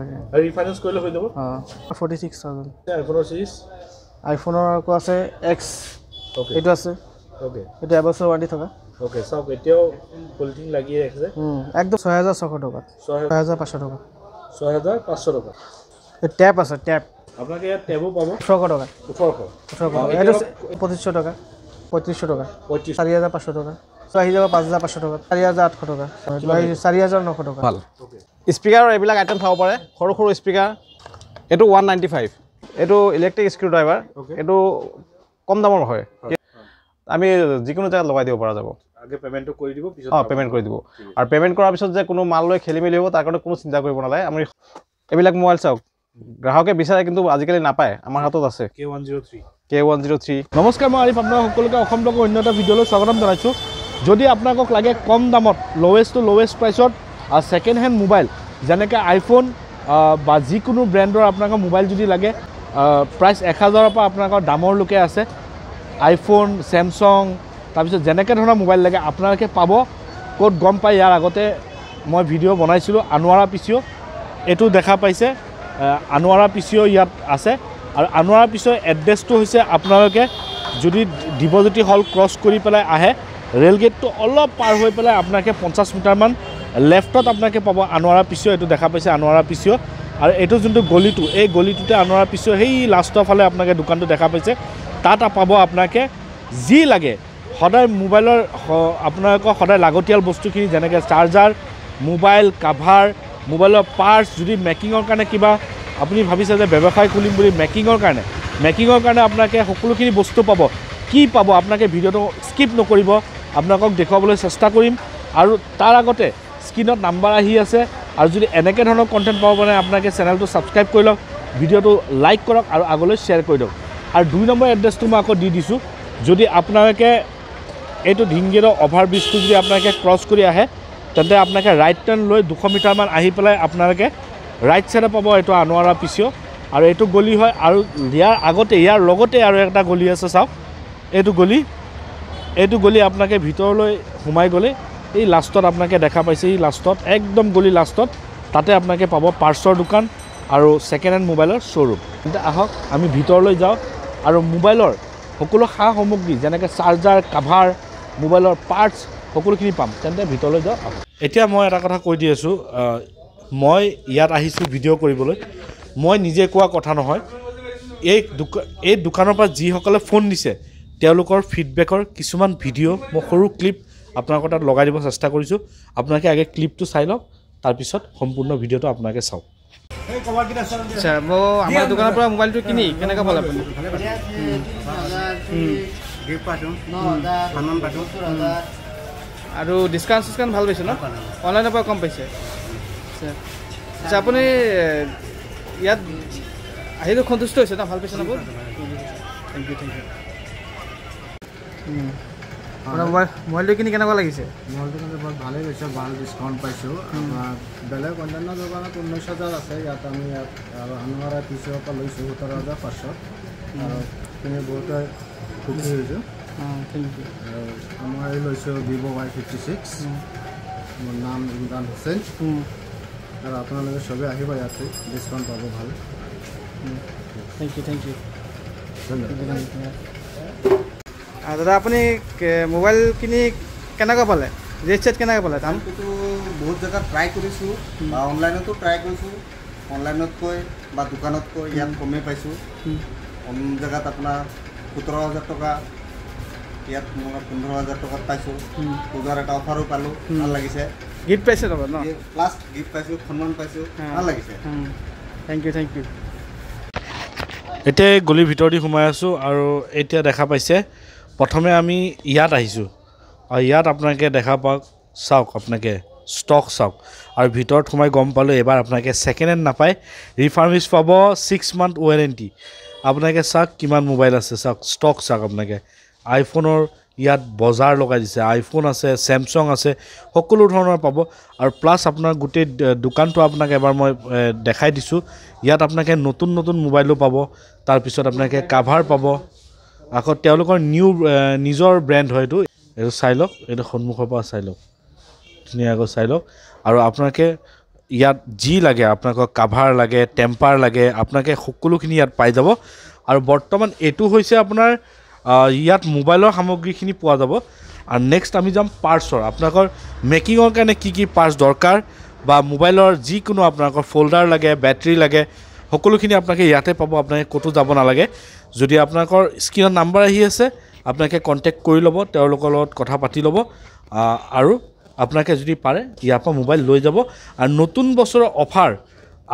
আছে ৰিফাইনেন্স কৰিলে হৈ যাব অঁ ফৰ্টি ছিক্স থাউজেণ্ড আইফোনৰ চিৰিজ আইফোনৰ আকৌ আছে এক্স অ'কে এইটো আছে অ'কে এইটো এবছৰ ৱাৰেণ্টি থকা অ'কে চাওক এতিয়াও পলিথিন লাগি ৰাখিছে একদম ছয় হাজাৰ ছশ টকা ছয় হাজাৰ পাঁচশ টকা ছয় হাজাৰ পাঁচশ টকা টেপ আছে টেপ আপোনালোকে ইয়াত টেপো পাব ওঠৰশ টকা ওঠৰশ ওঠৰশ এইটো পঁচিছশ টকা পঁয়ত্ৰিছশ টকা পঁয়ত্ৰিছ চাৰি হাজাৰ পাঁচশ টকা আহি যাব পাঁচ হাজাৰ পাঁচশ টকা চাৰি হাজাৰ আঠশ টকা চাৰি হাজাৰ নশ টকা ভাল অ'কে স্পীকাৰৰ এইবিলাক আইটেম চাব পাৰে সৰু সৰু স্পীকাৰ এইটো ওৱান নাইণ্টি ফাইভ এইটো ইলেক্ট্ৰিক স্ক্ৰু ড্ৰাইভাৰ এইটো কম দামৰ হয় আমি যিকোনো জেগাত লগাই দিব পৰা যাব অঁ পে'মেণ্ট কৰি দিব আৰু পে'মেণ্ট কৰাৰ পিছত যে কোনো মাল লৈ খেলি মেলি হ'ব তাৰ কাৰণে কোনো চিন্তা কৰিব নালাগে আমি এইবিলাক মোবাইল চাওক গ্ৰাহকে বিচাৰে কিন্তু আজিকালি নাপায় আমাৰ হাতত আছে K one zero' three K one zero' three নমস্কাৰ মই আৰিফ আপোনাৰ সকলোকে অসম লগৰ অন্য এটা ভিডিঅ'লৈ স্বাগতম জনাইছোঁ যদি আপোনালোকক লাগে কম দামত লৱেষ্ট টু লৱেষ্ট প্ৰাইচত ছেকেণ্ড হেণ্ড মোবাইল যেনেকৈ আইফোন বা যিকোনো ব্ৰেণ্ডৰ আপোনালোকৰ মোবাইল যদি লাগে প্ৰাইচ এক হাজাৰৰ পৰা আপোনালোকৰ দামৰ লোকে আছে আইফোন ছেমচং তাৰপিছত যেনেকৈ ধৰণৰ মোবাইল লাগে আপোনালোকে পাব ক'ত গম পায় ইয়াৰ আগতে মই ভিডিঅ' বনাইছিলোঁ আনোৱাৰা পি চি অ' এইটো দেখা পাইছে আনোৱাৰা পি চি অ' ইয়াত আছে আৰু আনোৱাৰা পি চি অ' এড্ৰেছটো হৈছে আপোনালোকে যদি দীপজ্যোতি হল ক্ৰছ কৰি পেলাই আহে ৰেল গেটটো অলপ পাৰ হৈ পেলাই আপোনালোকে পঞ্চাছ মিটাৰমান লেফটত আপোনালোকে পাব আনোৱাৰা পিচিঅ' এইটো দেখা পাইছে আনোৱাৰা পিচিঅ' আৰু এইটো যোনটো গলিটো এই গলিটোতে আনোৱাৰা পিচিঅ' সেই লাষ্টৰ ফালে আপোনালোকে দোকানটো দেখা পাইছে তাত পাব আপোনালোকে যি লাগে সদায় মোবাইলৰ আপোনালোকৰ সদায় লাগতিয়াল বস্তুখিনি যেনেকৈ চাৰ্জাৰ মোবাইল কাভাৰ মোবাইলৰ পাৰ্টছ যদি মেকিঙৰ কাৰণে কিবা আপুনি ভাবিছে যে ব্যৱসায় খুলিম বুলি মেকিঙৰ কাৰণে মেকিঙৰ কাৰণে আপোনালোকে সকলোখিনি বস্তু পাব কি পাব আপোনালোকে ভিডিঅ'টো স্কিপ নকৰিব আপোনালোকক দেখুৱাবলৈ চেষ্টা কৰিম আৰু তাৰ আগতে স্ক্ৰীনত নাম্বাৰ আহি আছে আৰু যদি এনেকৈ ধৰণৰ কণ্টেণ্ট পাব মানে আপোনালোকে চেনেলটো ছাবস্ক্ৰাইব কৰি লওক ভিডিঅ'টো লাইক কৰক আৰু আগলৈ শ্বেয়াৰ কৰি দিয়ক আৰু দুই নম্বৰ এড্ৰেছটো মই আকৌ দি দিছোঁ যদি আপোনালোকে এইটো ঢিংগীৰ অভাৰ ব্ৰিজটো যদি আপোনালোকে ক্ৰছ কৰি আহে তেন্তে আপোনালোকে ৰাইট টাৰ্ণ লৈ দুশ মিটাৰমান আহি পেলাই আপোনালোকে ৰাইট ছাইডে পাব এইটো আনোৱাৰা পি চিঅ' আৰু এইটো গলি হয় আৰু ইয়াৰ আগতে ইয়াৰ লগতে আৰু এটা গলি আছে চাওক এইটো গলি এইটো গলি আপোনালোকে ভিতৰলৈ সোমাই গ'লে এই লাষ্টত আপোনালোকে দেখা পাইছে এই লাষ্টত একদম গলি লাষ্টত তাতে আপোনালোকে পাব পাৰ্চৰ দোকান আৰু ছেকেণ্ড হেণ্ড মোবাইলৰ শ্ব'ৰুম এতিয়া আহক আমি ভিতৰলৈ যাওঁ আৰু মোবাইলৰ সকলো সা সামগ্ৰী যেনেকৈ চাৰ্জাৰ কাভাৰ মোবাইলৰ পাৰ্টছ সকলোখিনি পাম তেন্তে ভিতৰলৈ যাওঁ আহক এতিয়া মই এটা কথা কৈ দি আছোঁ মই ইয়াত আহিছোঁ ভিডিঅ' কৰিবলৈ মই নিজে কোৱা কথা নহয় এই দোকান এই দোকানৰ পৰা যিসকলে ফোন দিছে তেওঁলোকৰ ফিডবেকৰ কিছুমান ভিডিঅ' মই সৰু ক্লিপ আপোনালোকৰ তাত লগাই দিব চেষ্টা কৰিছোঁ আপোনালোকে আগে ক্লিপটো চাই লওক তাৰপিছত সম্পূৰ্ণ ভিডিঅ'টো আপোনালোকে চাওক আমাৰ দোকানৰ পৰা মোবাইলটো কিনি কেনেকৈ পালে আৰু ডিছকাউণ্ট চিছকাউণ্ট ভাল পাইছে ন অনলাইনৰ পৰা কম পাইছে আচ্ছা আপুনি ইয়াত আহিলেও সন্তুষ্ট হৈছে ন ভাল পাইছে ন থেংক ইউ থেংক ইউ মোবাইলটোখিনি কেনেকুৱা লাগিছে মোবাইলটোখিনি বহুত ভালেই লাগিছে ভাল ডিছকাউণ্ট পাইছোঁ বেলেগ অন্যান্য দোকানত ঊনৈছ হাজাৰ আছে ইয়াত আমি ইয়াত আনোৱাৰা পিছৰ পৰা লৈছোঁ সোতৰ হাজাৰ পাঁচশ আৰু বহুতে সুখী হৈছোঁ আমাৰ লৈছোঁ ভিভ' ৱাই ফিফটি ছিক্স মোৰ নাম ইমৰান হুছেইন আৰু আপোনালোকে চবেই আহিব ইয়াতে ডিছকাউণ্ট পাব ভাল থেংক ইউ থেংক ইউ ধন্যবাদ দাদা আপুনি মোবাইল কিনি কেনেকৈ পালে চেট কেনেকৈ পালে দাম সেইটো বহুত জেগাত ট্ৰাই কৰিছোঁ বা অনলাইনতো ট্ৰাই কৰিছোঁ অনলাইনতকৈ বা দোকানতকৈ ইয়াত কমেই পাইছোঁ কম জেগাত আপোনাৰ সোতৰ হাজাৰ টকা ইয়াত মই পোন্ধৰ হাজাৰ টকাত পাইছোঁ পূজাৰ এটা অফাৰো পালোঁ ভাল লাগিছে গিফ্ট পাইছে তাৰপৰা ন লাষ্ট গিফ্ট পাইছোঁ সন্মান পাইছোঁ ভাল লাগিছে থেংক ইউ থেংক ইউ এতিয়া গলিৰ ভিতৰ দি সোমাই আছোঁ আৰু এতিয়া দেখা পাইছে প্ৰথমে আমি ইয়াত আহিছোঁ আৰু ইয়াত আপোনালোকে দেখা পাওক চাওক আপোনালোকে ষ্টক চাওক আৰু ভিতৰত সোমাই গম পালোঁ এইবাৰ আপোনালোকে ছেকেণ্ড হেণ্ড নাপায় ৰিফাৰ্মিছ পাব ছিক্স মান্থ ৱেৰেণ্টি আপোনালোকে চাওক কিমান মোবাইল আছে চাওক ষ্টক চাওক আপোনালোকে আইফোনৰ ইয়াত বজাৰ লগাই দিছে আইফোন আছে ছেমছং আছে সকলো ধৰণৰ পাব আৰু প্লাছ আপোনাৰ গোটেই দোকানটো আপোনাক এবাৰ মই দেখাই দিছোঁ ইয়াত আপোনালোকে নতুন নতুন মোবাইলো পাব তাৰপিছত আপোনালোকে কাভাৰ পাব আকৌ তেওঁলোকৰ নিউ নিজৰ ব্ৰেণ্ড হয় এইটো এইটো চাই লওক এইটো সন্মুখৰ পৰা চাই লওক ধুনীয়াকৈ চাই লওক আৰু আপোনালোকে ইয়াত যি লাগে আপোনালোকৰ কাভাৰ লাগে টেম্পাৰ লাগে আপোনালোকে সকলোখিনি ইয়াত পাই যাব আৰু বৰ্তমান এইটো হৈছে আপোনাৰ ইয়াত মোবাইলৰ সামগ্ৰীখিনি পোৱা যাব আৰু নেক্সট আমি যাম পাৰ্চৰ আপোনালোকৰ মেকিঙৰ কাৰণে কি কি পাৰ্চ দৰকাৰ বা মোবাইলৰ যিকোনো আপোনালোকৰ ফ'ল্ডাৰ লাগে বেটেৰী লাগে সকলোখিনি আপোনালোকে ইয়াতে পাব আপোনালোকে ক'তো যাব নালাগে যদি আপোনালোকৰ স্ক্ৰীণত নাম্বাৰ আহি আছে আপোনালোকে কণ্টেক্ট কৰি ল'ব তেওঁলোকৰ লগত কথা পাতি ল'ব আৰু আপোনালোকে যদি পাৰে ইয়াৰ পৰা মোবাইল লৈ যাব আৰু নতুন বছৰৰ অফাৰ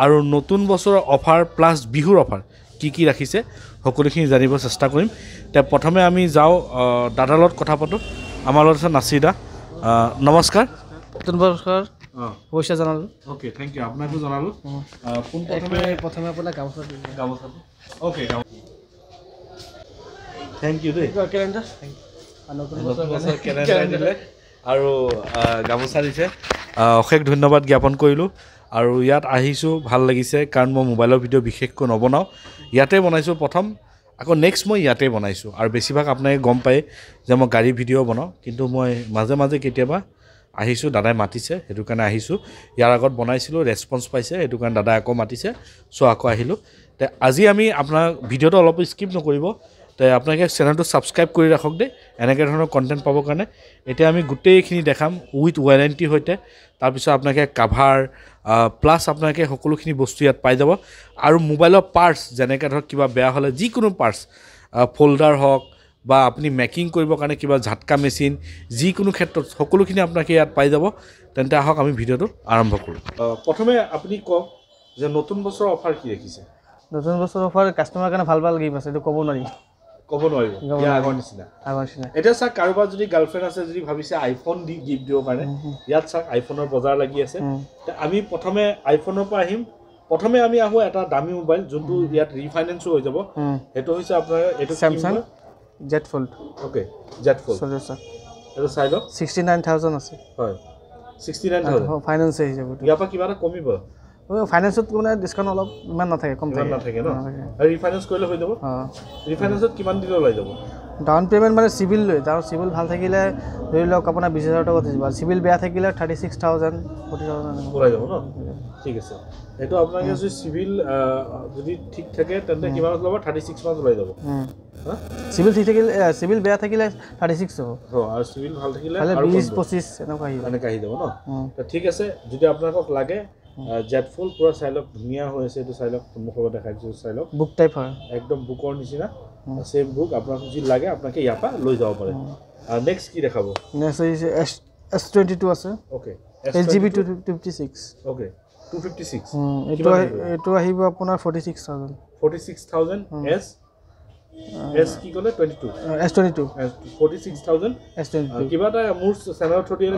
আৰু নতুন বছৰৰ অফাৰ প্লাছ বিহুৰ অফাৰ কি কি ৰাখিছে সকলোখিনি জানিব চেষ্টা কৰিম তে প্ৰথমে আমি যাওঁ দাদাৰ লগত কথা পাতোঁ আমাৰ লগত আছে নাচিদা নমস্কাৰ নমস্কাৰ অৱশ্যে জনালোঁ অ'কে থেংক ইউ আপোনাকো জনালোঁ প্ৰথমে প্ৰথমে গামোচা আৰু গামোচা দিছে অশেষ ধন্যবাদ জ্ঞাপন কৰিলোঁ আৰু ইয়াত আহিছোঁ ভাল লাগিছে কাৰণ মই মোবাইলৰ ভিডিঅ' বিশেষকৈ নবনাওঁ ইয়াতে বনাইছোঁ প্ৰথম আকৌ নেক্সট মই ইয়াতে বনাইছোঁ আৰু বেছিভাগ আপোনালোকে গম পায় যে মই গাড়ীৰ ভিডিঅ' বনাওঁ কিন্তু মই মাজে মাজে কেতিয়াবা আহিছোঁ দাদাই মাতিছে সেইটো কাৰণে আহিছোঁ ইয়াৰ আগত বনাইছিলোঁ ৰেচপন্স পাইছে সেইটো কাৰণে দাদাই আকৌ মাতিছে চ' আকৌ আহিলোঁ তে আজি আমি আপোনাৰ ভিডিঅ'টো অলপ স্কিপ নকৰিব তে আপোনালোকে চেনেলটো ছাবস্ক্ৰাইব কৰি ৰাখক দেই এনেকৈ ধৰণৰ কণ্টেণ্ট পাবৰ কাৰণে এতিয়া আমি গোটেইখিনি দেখাম উইথ ৱাৰেণ্টিৰ সৈতে তাৰপিছত আপোনালোকে কাভাৰ প্লাছ আপোনালোকে সকলোখিনি বস্তু ইয়াত পাই যাব আৰু মোবাইলৰ পাৰ্টছ যেনেকৈ ধৰক কিবা বেয়া হ'লে যিকোনো পাৰ্টছ ফ'ল্ডাৰ হওক বা আপুনি মেকিং কৰিবৰ কাৰণে কিবা ঝাটকা মেচিন যিকোনো ক্ষেত্ৰত সকলোখিনি আপোনাক ইয়াত পাই যাব তেন্তে আহক আমি ভিডিঅ'টো আৰম্ভ কৰোঁ প্ৰথমে আপুনি কওক যে নতুন বছৰৰ অফাৰ কি ৰাখিছে নতুন বছৰৰ অফাৰ কাষ্টমাৰৰ কাৰণে ভাল ভাল গেম আছে এইটো ক'ব নোৱাৰি ক'ব নোৱাৰিব এতিয়া চাওক কাৰোবাৰ যদি গাৰ্লফ্ৰেণ্ড আছে যদি ভাবিছে আইফোন দি গিফ্ট দিব পাৰে ইয়াত চাওক আইফোনৰ বজাৰ লাগি আছে আমি প্ৰথমে আইফোনৰ পৰা আহিম প্ৰথমে আমি আহোঁ এটা দামী মোবাইল যোনটো ইয়াত ৰিফাইনেন্সো হৈ যাব সেইটো হৈছে আপোনাৰ এইটো Samsung Z Fold okay Z Fold চলি আছে এটো চাই লওক ছিক্সটি নাইন থাউজেণ্ড আছে হয় ফাইনেন্স আহি যাব ইয়াৰ পৰা কিবা এটা কমিব ফাইনেন্সত মানে ডিছকাউণ্ট অলপ ইমান নাথাকে কম নাথাকে ন ৰিফাইনেঞ্চ কৰিলে হৈ যাব অঁ ৰিফাইনেঞ্চত কিমান দিনলৈ ওলাই যাব ডাউন পে'মেণ্ট মানে চিভিল লৈ তাৰ চিভিল ভাল থাকিলে ধৰি লওক আপোনাৰ বিছ হাজাৰ টকা দিব চিভিল বেয়া থাকিলে thirty six thousand forty thousand ওলাই যাব ন ঠিক আছে সেইটো আপোনাক যদি চিভিল যদি ঠিক থাকে তেন্তে কিমান ওলাব থাৰ্টি ছিক্স মান ওলাই যাব চিভিল ঠিক থাকিলে চিভিল বেয়া থাকিলে থাৰ্টি ছিক্স হ'ব আৰু চিভিল ভাল থাকিলে বিছ পঁচিছ এনেকুৱা আহি যাব ন ঠিক আছে যদি আপোনালোকক লাগে জেট ফুল পুরো চাই লোক ধুনিয়া হয়ে আছে এটা চাই লোক মুখে দেখা দিয়েছো চাই লোক বুক টাইপ হয় একদম বুকর নিচিনা সেম বুক আপনার যদি লাগে আপনাকে ইয়াপা লই যাব পারে আর নেক্সট কি দেখাবো next S S twenty two আছে okay S GB two fifty six okay two fifty six এটা এটা আহিব আপনার forty six thousand forty six thousand S S কি ক'লে twenty two S twenty two forty six thousand S twenty two কিবা এটা মোৰ চেনেলৰ থ্ৰু দিয়ে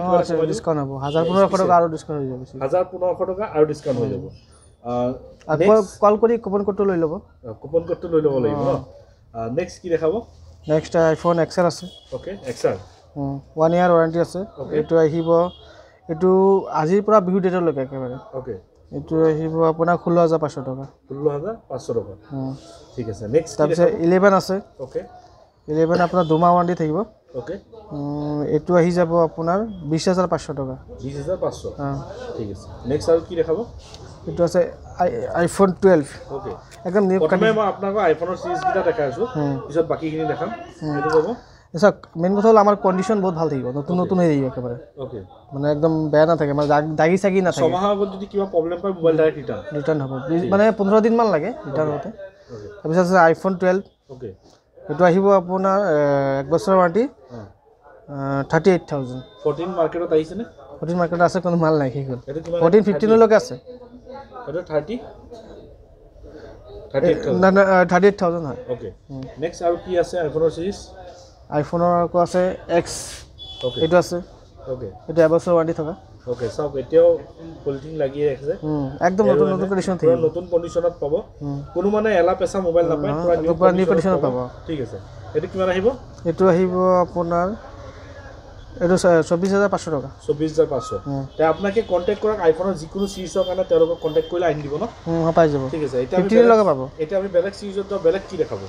ডিছকাউণ্ট হ'ব হাজাৰ পোন্ধৰশ টকা আৰু ডিছকাউণ্ট হৈ যাব হাজাৰ পোন্ধৰশ টকা আৰু ডিছকাউণ্ট হৈ যাব কল কৰি কুপন কোডটো লৈ ল'ব কুপন কোডটো লৈ ল'ব লাগিব নেক্সট কি দেখাব নেক্সট আইফোন এক্স এল আছে okay X L one year warranty আছে এইটো আহিব এইটো আজিৰ পৰা বিহু ডেটলৈকে একেবাৰে অ'কে এইটো আহিব আপোনাৰ ষোল্ল হাজাৰ পাঁচশ টকা ষোল্ল হাজাৰ পাঁচশ টকা ঠিক আছে নেক্সট তাৰপিছত ইলেভেন আছে অ'কে ইলেভেন আপোনাৰ দুমাহ ৱাৰেণ্টি থাকিব অ'কে এইটো আহি যাব আপোনাৰ বিছ হাজাৰ পাঁচশ টকা বিছ হাজাৰ পাঁচশ ঠিক আছে নেক্সট আৰু কি দেখাব এইটো আছে আইফোন টুৱেল্ভ একদম নিউ মই আপোনাক আইফোনৰ চিৰিজকেইটা দেখাই আছোঁ পিছত বাকীখিনি দেখাম এইটো পাব এসব মেইন কথা হলো আমার কন্ডিশন বহুত ভাল থাকিব নতুন নতুন হয়ে যাবে একেবারে ওকে মানে একদম বেয়া না থাকে মানে দাগি সাগি না থাকে সবাহ আগত যদি কিবা প্রবলেম পায় মোবাইল ডাইরেক্ট রিটার্ন রিটার্ন হবে মানে 15 দিন মান লাগে রিটার্ন হতে তারপর আছে আইফোন 12 ওকে এটা আহিব আপনার এক বছর ওয়ারেন্টি 38000 14 মার্কেটত আইছে না 14 মার্কেট আছে কোন মাল নাই কি 14 15 লোক আছে এটা 30 38000 না না 38000 হয় ওকে নেক্সট আর কি আছে আইফোন সিরিজ আইফোনৰ আকৌ আছে এক্স অ'কে এইটো আছে অ'কে এইটো এবছৰ ৱাৰেণ্টি থকা অ'কে চাওক এতিয়াও কোৱালিটিং লাগি আছে একদম নতুন নতুন কণ্ডিশ্যন থাকিব নতুন কণ্ডিশ্যনত পাব কোনো মানে এলা পেচা মোবাইল নাপায় পুৰা নিউ কণ্ডিশ্যনত পাব ঠিক আছে এইটো কিমান আহিব এইটো আহিব আপোনাৰ এইটো চৌব্বিছ হাজাৰ পাঁচশ টকা চৌব্বিছ হাজাৰ পাঁচশ তে আপোনাকে কণ্টেক্ট কৰক আইফোনৰ যিকোনো চিৰিজৰ কাৰণে তেওঁলোকক কণ্টেক্ট কৰিলে আনি দিব ন পাই যাব ঠিক আছে এতিয়া পাব এতিয়া আমি বেলেগ চিৰিজত বেলেগ কি দেখাব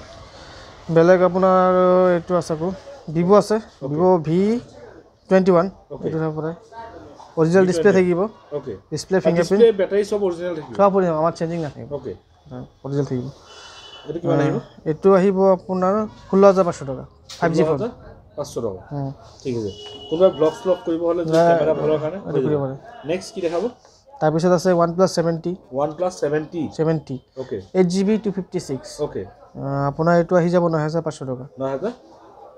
বেলেগ আপোনাৰ এইটো আছে আকৌ ভিভ' আছে ভিভ' ভি টুৱেণ্টি ওৱান এইটো পৰাই অৰিজিনেল ডিছপ্লে থাকিব ডিছপ্লে ফিংগাৰপ্ৰিণ্ট বেটাৰী চব আমাৰ চেঞ্জিং নাথাকিব অৰিজিনেল থাকিব এইটো আহিব আপোনাৰ ষোল্ল হাজাৰ পাঁচশ টকা ফাইভ জি ফোন তাৰপিছত আছে OnePlus seventy eight G two fifty six আপোনাৰ এইটো আহি যাব ন হাজাৰ পাঁচশ টকা ন হাজাৰ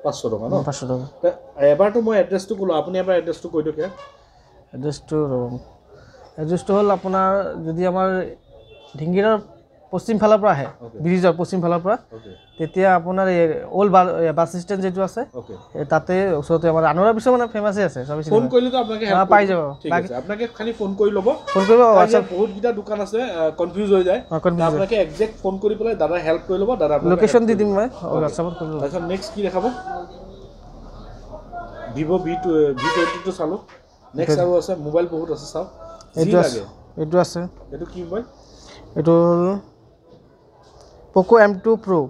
পাঁচশ টকা ন পাঁচশ টকা এবাৰতো মই এড্ৰেছটো ক'লোঁ আপুনি এবাৰ এড্ৰেছটো কৈ দিয়ক এড্ৰেছটো ৰ'ব এড্ৰেছটো হ'ল আপোনাৰ যদি আমাৰ ঢিংকিৰা পশ্চিম ফালৰ পৰা আহে ব্ৰিজৰ পশ্চিম ফালৰ পৰা তেতিয়া আপোনাৰ এই অল্ড বাছ বাছ ষ্টেণ্ড যিটো আছে তাতে ওচৰতে আমাৰ আনোৰা বিশ্ব মানে ফেমাছেই আছে চব ফোন কৰিলেতো আপোনালোকে পাই যাব আপোনালোকে খালি ফোন কৰি ল'ব ফোন কৰিব বহুতকেইটা দোকান আছে কনফিউজ হৈ যায় আপোনালোকে একজেক্ট ফোন কৰি পেলাই দাদাই হেল্প কৰি ল'ব দাদা লোকেশ্যন দি দিম মই হোৱাটছএপত কৰি ল'ব নেক্সট কি দেখাব ভিভ' ভি টু ভি টুৱেণ্টিটো চালোঁ নেক্সট আৰু আছে মোবাইল বহুত আছে চাওক এইটো আছে এইটো আছে এইটো কি মোবাইল এইটো হ'ল Poco M two pro'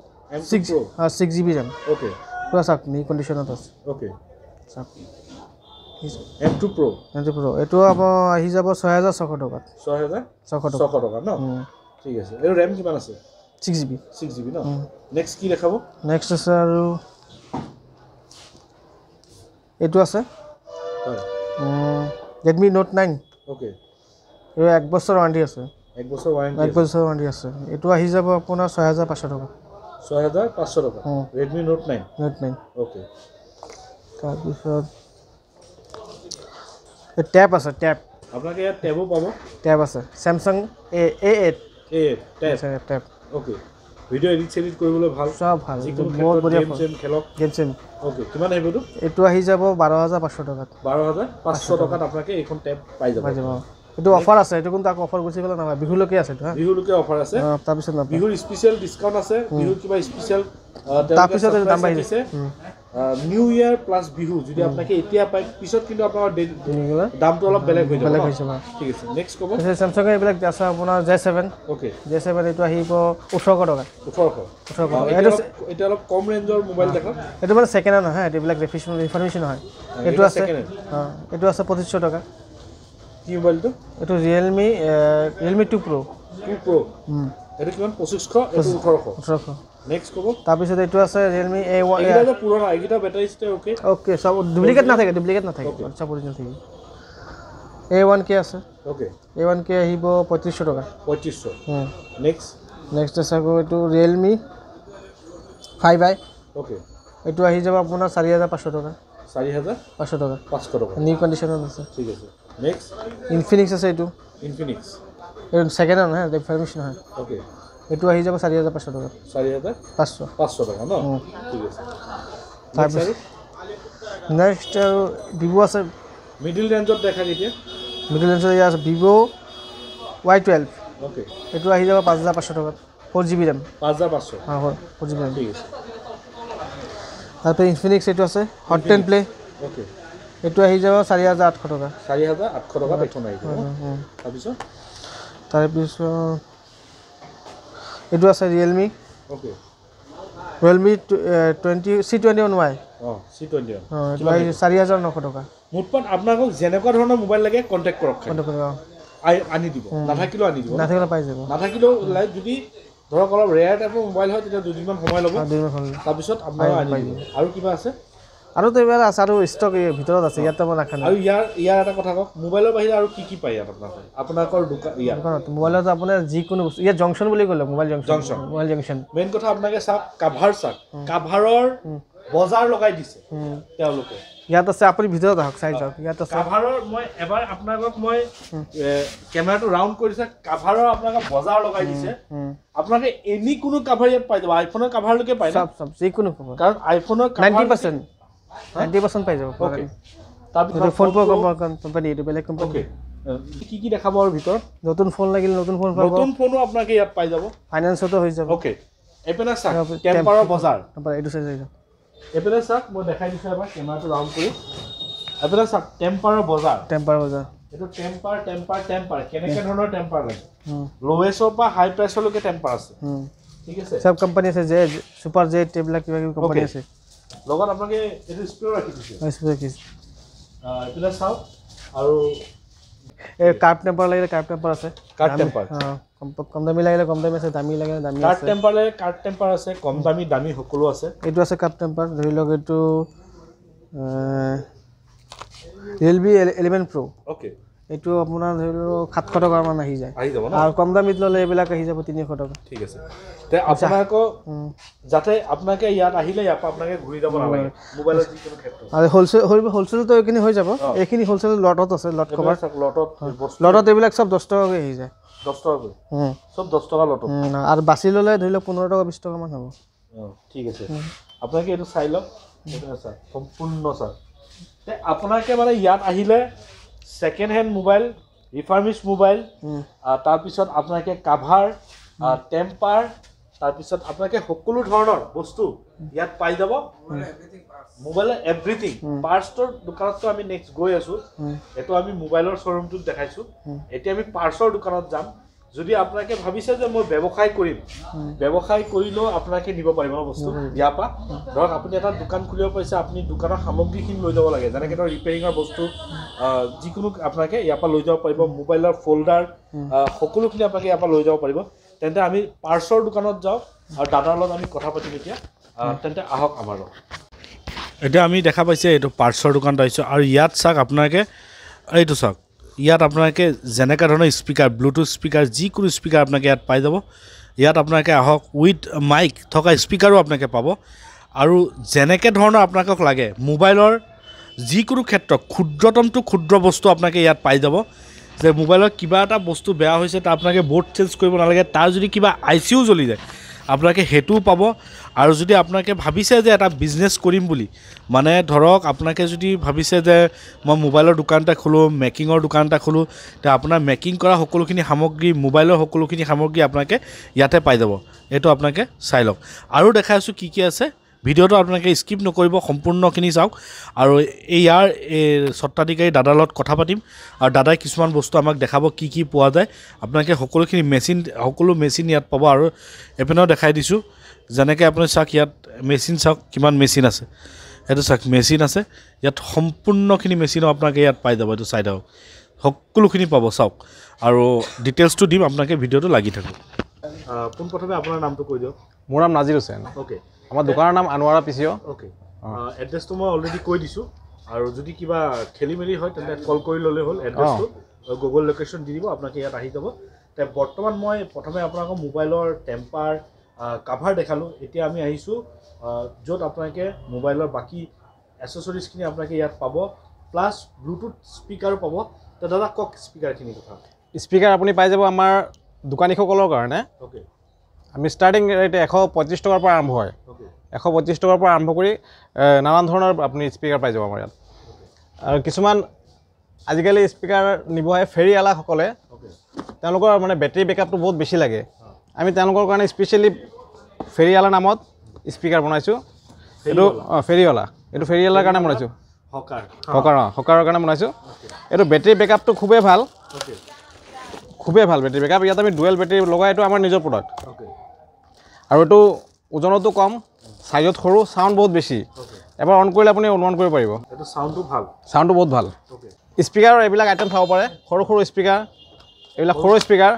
six হা six G B RAM okay পূৰা চাওক নি কণ্ডিশ্যনত আছে অ'কে চাওক M two pro' M two pro' এইটো আপোনাৰ আহি যাব ছয় হাজাৰ ছশ টকাত ছয় হাজাৰ ছশ টকা ছশ টকা ন ঠিক আছে এইটো ৰেম কিমান আছে six G B six G B ন নেক্সট কি দেখাব নেক্সট আছে আৰু এইটো আছে ৰেডমি নোট নাইন অ'কে এইটো এক বছৰ ৱাৰেণ্টি আছে এক বছৰ ৱাৰেণ্টি এক বছৰ ৱাৰেণ্টি আছে এইটো আহি যাব আপোনাৰ ছয় হাজাৰ পাঁচশ টকা ছয় হাজাৰ পাঁচশ টকা Redmi Note nine Note nine okay তাৰপিছত টেপ আছে টেপ আপোনাক ইয়াত টেপো পাব টেপ আছে Samsung A A eight A tab tab okay video' edit চেডিট কৰিবলৈ ভাল চব ভাল গেম চেম অ'কে কিমান আহিবতো এইটো আহি যাব বাৰ হাজাৰ পাঁচশ টকাত বাৰ হাজাৰ পাঁচশ টকাত আপোনাক এইখন টেপ পাই যাব পাই যাব এইটো অফাৰ আছে এইটো কিন্তু আকৌ অফাৰ গুচি গ'লে নালাগে বিহুলৈকে আছে বিহুলৈকে অফাৰ আছে তাৰপিছত বিহুৰ স্পেচিয়েল ডিছকাউণ্ট আছে বিহুৰ কিবা স্পেচিয়েল তাৰপিছত দাম বাঢ়ি আছে নিউ ইয়াৰ প্লাছ বিহু যদি আপোনাকে এতিয়া পায় পিছত কিন্তু আপোনাৰ দামটো অলপ বেলেগ হৈ যাব বেলেগ হৈছে ঠিক আছে নেক্সট ক'ব চেমচাং এইবিলাক আছে আপোনাৰ J seven okay J seven এইটো আহিব ওঠৰশ টকা ওঠৰশ ওঠৰশ এইটো এতিয়া অলপ কম ৰেঞ্জৰ মোবাইল দেখাওক এইটো মানে ছেকেণ্ড হেণ্ড নহয় এইবিলাক ৰিফিচ ৰিফাৰ্মেশ্যন নহয় এইটো আছে অঁ এইটো আছে পঁচিছশ টকা কি মোবাইলটো এইটো Realme Realme two pro' two pro' এইটো কিমান পঁচিছশ ওঠৰশ ওঠৰশ তাৰপিছত এইটো আছে ৰিয়েলমি এ ওৱানে চব ডুপ্লিকেট নাথাকে ডুপ্লিকেট নাথাকে চব অৰিজিনেল থাকিব এ ওৱান কে আছে এ ওৱান কে আহিব পঁয়ত্ৰিছশ টকা পঁয়ত্ৰিছশ নেক্সট নেক্সট আছে আকৌ এইটো ৰিয়েলমি ফাইভ আই এইটো আহি যাব আপোনাৰ চাৰি হাজাৰ পাঁচশ টকা চাৰি হাজাৰ নিউ কণ্ডিশ্যনত আছে ঠিক আছে নেক্সট ইনফিনিক্স আছে এইটো ইনফিনিক্স এইটো ছেকেণ্ড হেণ্ড নহয় ৰিফাৰ্মেশ্যন হয় অ'কে এইটো আহি যাব চাৰি হাজাৰ পাঁচশ টকা চাৰি হাজাৰ পাঁচশ পাঁচশ টকা ন ঠিক আছে তাৰপিছত নেক্সট আৰু ভিভ' আছে মিডিল ৰেঞ্জত দেখা কেতিয়া মিডিল ৰেঞ্জত ইয়াত আছে ভিভ' ৱাই টুৱেলভ অ'কে এইটো আহি যাব পাঁচ হাজাৰ পাঁচশ টকাত ফ'ৰ জি বি ৰেম পাঁচ হাজাৰ পাঁচশ হয় হয় ফ'ৰ জি বি ৰেম ঠিক আছে তাৰপিছত ইনফিনিক্স এইটো আছে হট টেন প্লে' অ'কে এইটো আহি যাব চারি টাকা চারি টাকা বেতন আহি যাব তারপিছ তারপিছ এইটো আছে Realme okay Realme twenty C twenty one Y অঁ চাৰি হাজাৰ নশ আপোনাক যেনেকুৱা ধৰণৰ মোবাইল লাগে কণ্টেক্ট কৰক আনি দিব নাথাকিলেও আনি দিব নাথাকিলেও পাই যাব নাথাকিলেও ওলাই যদি ধৰক অলপ ৰেয়াৰ টাইপৰ মোবাইল হয় তেতিয়া দুদিনমান সময় ল'ব দুদিনমান তাৰপিছত আপোনাৰ আনি দিব আৰু কিবা আছে আৰু তো এবাৰ আছে আৰু ষ্টক ভিতৰত আছে ইয়াতে মই নাখানো আৰু ইয়াৰ ইয়াৰ এটা কথা কওক মোবাইলৰ বাহিৰে আৰু কি কি পায় ইয়াত আপোনাৰ আপোনালোকৰ দোকান ইয়াত মোবাইলত আপোনাৰ যিকোনো বস্তু ইয়াত জংচন বুলি ক'লে mobile junction mobile junction main কথা আপোনালোকে চাওক কাভাৰ চাওক কাভাৰৰ বজাৰ লগাই দিছে তেওঁলোকে ইয়াত আছে আপুনি ভিতৰত আহক চাই যাওক ইয়াত আছে কাভাৰৰ মই এবাৰ আপোনালোকক মই কেমেৰাটো ৰাউণ্ড কৰিছে কাভাৰৰ আপোনালোকে বজাৰ লগাই দিছে আপোনালোকে এনি কোনো কাভাৰ ইয়াত পাই যাব আইফোনৰ কাভাৰলৈকে পাই যাব যিকোনো কাৰণ আইফোনৰ নাইণ্টি নাইণ্টি পাৰ্চেণ্ট পাই যাব ঠিক আছে লগত আপোনালোকে এইটো স্প্ৰে ৰাখি দিছে স্প্ৰে ৰাখিছে এইপিনে চাওক আৰু এই কাৰ্ড টেম্পাৰ লাগিলে কাৰ্ড টেম্পাৰ আছে কাৰ্ড টেম্পাৰ কম দামী লাগিলে কম দামী আছে দামী লাগিলে দামী কাৰ্ড টেম্পাৰ লাগিলে কাৰ্ড টেম্পাৰ আছে কম দামী দামী সকলো আছে এইটো আছে কাৰ্ড টেম্পাৰ ধৰি লওক এইটো ৰিয়েলমি এলিভেন প্ৰ' অ'কে এইটো আপোনাৰ ধৰি লওক সাতশ টকামান আহি যায় আৰু কম দামীত ল'লে এইবিলাক আহি যাব তিনিশ টকা ঠিক আছে হ'লচেলটো এইখিনি হৈ যাব এইখিনি হ'লচেল লটত আছে লট কভাৰ লটত এইবিলাক চব দহ টকাকৈ আহি যায় দহ টকাকৈ দহ টকা লটত আৰু বাছি ল'লে ধৰি লওক পোন্ধৰ টকা বিছ টকামান হ'ব ঠিক আছে আপোনালোকে এইটো চাই লওক সম্পূৰ্ণ চাৰ আপোনালোকে মানে ইয়াত আহিলে second hand mobile refurbish mobile তাৰপিছত আপোনালোকে কাভাৰ টেম্পাৰ তাৰপিছত আপোনালোকে সকলো ধৰণৰ বস্তু ইয়াত পাই যাব মোবাইল এভৰিথিং পাৰ্চৰ দোকানততো আমি নেক্সট গৈ আছোঁ এইটো আমি মোবাইলৰ শ্ব'ৰুমটোত দেখাইছোঁ এতিয়া আমি পাৰ্চৰ দোকানত যাম যদি আপোনালোকে ভাবিছে যে মই ব্যৱসায় কৰিম ব্যৱসায় কৰিলেও আপোনালোকে নিব পাৰিব বস্তু ইয়াৰ পৰা ধৰক আপুনি এটা দোকান খুলিব পাৰিছে আপুনি দোকানৰ সামগ্ৰীখিনি লৈ যাব লাগে যেনেকৈ ধৰক ৰিপেয়াৰিঙৰ বস্তু যিকোনো আপোনালোকে ইয়াৰ পৰা লৈ যাব পাৰিব মোবাইলৰ ফল্ডাৰ সকলোখিনি আপোনালোকে ইয়াৰ পৰা লৈ যাব পাৰিব তেন্তে আমি পাৰ্চৰ দোকানত যাওঁ আৰু দাদাৰ লগত আমি কথা পাতিম এতিয়া তেন্তে আহক আমাৰ লগত এতিয়া আমি দেখা পাইছোঁ এইটো পাৰ্চৰ দোকানত আহিছোঁ আৰু ইয়াত চাওক আপোনালোকে এইটো চাওক ইয়াত আপোনালোকে যেনেকুৱা ধৰণৰ স্পীকাৰ ব্লুটুথ স্পীকাৰ যিকোনো স্পীকাৰ আপোনালোকে ইয়াত পাই যাব ইয়াত আপোনালোকে আহক উইথ মাইক থকা স্পীকাৰো আপোনালোকে পাব আৰু যেনেকৈ ধৰণৰ আপোনালোকক লাগে মোবাইলৰ যিকোনো ক্ষেত্ৰত ক্ষুদ্ৰতমটো ক্ষুদ্ৰ বস্তু আপোনালোকে ইয়াত পাই যাব যে মোবাইলত কিবা এটা বস্তু বেয়া হৈছে তাৰ আপোনালোকে বৰ্ড চেঞ্জ কৰিব নালাগে তাৰ যদি কিবা আই চিও জ্বলি যায় আপোনালোকে সেইটোও পাব আৰু যদি আপোনালোকে ভাবিছে যে এটা বিজনেছ কৰিম বুলি মানে ধৰক আপোনালোকে যদি ভাবিছে যে মই মোবাইলৰ দোকান এটা খোলোঁ মেকিঙৰ দোকান এটা খোলোঁ তে আপোনাৰ মেকিং কৰা সকলোখিনি সামগ্ৰী মোবাইলৰ সকলোখিনি সামগ্ৰী আপোনালোকে ইয়াতে পাই যাব এইটো আপোনালোকে চাই লওক আৰু দেখাইছোঁ কি কি আছে ভিডিঅ'টো আপোনালোকে স্কিপ নকৰিব সম্পূৰ্ণখিনি চাওক আৰু এই ইয়াৰ এই স্বত্বাধিকাৰী দাদাৰ লগত কথা পাতিম আৰু দাদাই কিছুমান বস্তু আমাক দেখাব কি কি পোৱা যায় আপোনালোকে সকলোখিনি মেচিন সকলো মেচিন ইয়াত পাব আৰু এপিনেও দেখাই দিছোঁ যেনেকৈ আপুনি চাওক ইয়াত মেচিন চাওক কিমান মেচিন আছে সেইটো চাওক মেচিন আছে ইয়াত সম্পূৰ্ণখিনি মেচিনো আপোনালোকে ইয়াত পাই যাব এইটো চাই থাকক সকলোখিনি পাব চাওক আৰু ডিটেইলছটো দিম আপোনালোকে ভিডিঅ'টো লাগি থাকক পোনপ্ৰথমে আপোনাৰ নামটো কৈ দিয়ক মোৰ নাম নাজিৰ হুছেন অ'কে আমাৰ দোকানৰ নাম আনোৱাৰা পি চি অ' অ'কে এড্ৰেছটো মই অলৰেডি কৈ দিছোঁ আৰু যদি কিবা খেলি মেলি হয় তেন্তে কল কৰি ল'লে হ'ল এড্ৰেছটো গুগল লোকেশ্যন দি দিব আপোনাক ইয়াত আহি যাব তে বৰ্তমান মই প্ৰথমে আপোনালোকৰ মোবাইলৰ টেম্পাৰ কাভাৰ দেখালোঁ এতিয়া আমি আহিছোঁ য'ত আপোনালোকে মোবাইলৰ বাকী এচেচৰিজখিনি আপোনালোকে ইয়াত পাব প্লাছ ব্লুটুথ স্পীকাৰো পাব তো দাদা কওক স্পীকাৰখিনিৰ কথা স্পীকাৰ আপুনি পাই যাব আমাৰ দোকানীসকলৰ কাৰণে অ'কে আমি ষ্টাৰ্টিং ৰেট এশ পঁচিছ টকাৰ পৰা আৰম্ভ হয় এশ পঁচিছ টকাৰ পৰা আৰম্ভ কৰি নানান ধৰণৰ আপুনি স্পীকাৰ পাই যাব আমাৰ ইয়াত আৰু কিছুমান আজিকালি স্পীকাৰ নিবহে ফেৰীৱালাসকলে তেওঁলোকৰ মানে বেটেৰী বেকআপটো বহুত বেছি লাগে আমি তেওঁলোকৰ কাৰণে স্পেচিয়েলি ফেৰীৱালাৰ নামত স্পীকাৰ বনাইছোঁ এইটো অঁ ফেৰীৱালা এইটো ফেৰীৱালাৰ কাৰণে বনাইছোঁ হকাৰ অঁ হকাৰৰ কাৰণে বনাইছোঁ এইটো বেটেৰী বেকআপটো খুবেই ভাল খুবেই ভাল বেটেৰী বেকআপ ইয়াত আমি ডুৱেল বেটেৰী লগাই এইটো আমাৰ নিজৰ প্ৰডাক্ট আৰু এইটো ওজনতো কম চাইজত সৰু চাউণ্ড বহুত বেছি এবাৰ অন কৰিলে আপুনি অনুমান কৰিব পাৰিব এইটো চাউণ্ডটো বহুত ভাল স্পীকাৰ এইবিলাক আইটেম চাব পাৰে সৰু সৰু স্পীকাৰ এইবিলাক সৰু স্পীকাৰ